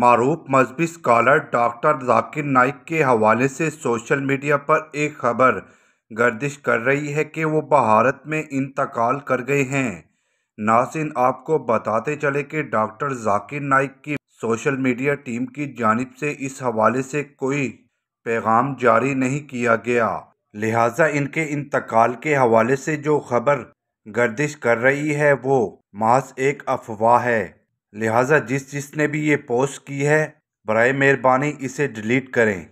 मरूफ मजहबी scholar doctor Zakir Naik के हवाले से सोशल मीडिया पर एक खबर गर्दिश कर रही है कि वो भारत में इंतकाल कर गए हैं नासिन आपको बताते चले कि डॉक्टर जाकिर नाइक की सोशल मीडिया टीम की जानब से इस हवाले से कोई पैगाम जारी नहीं किया गया लिहाजा इनके इंतकाल के हवाले से जो खबर गर्दिश कर रही है वो महज एक अफवाह है लिहाजा जिस जिसने भी ये पोस्ट की है बरए मेहरबानी इसे डिलीट करें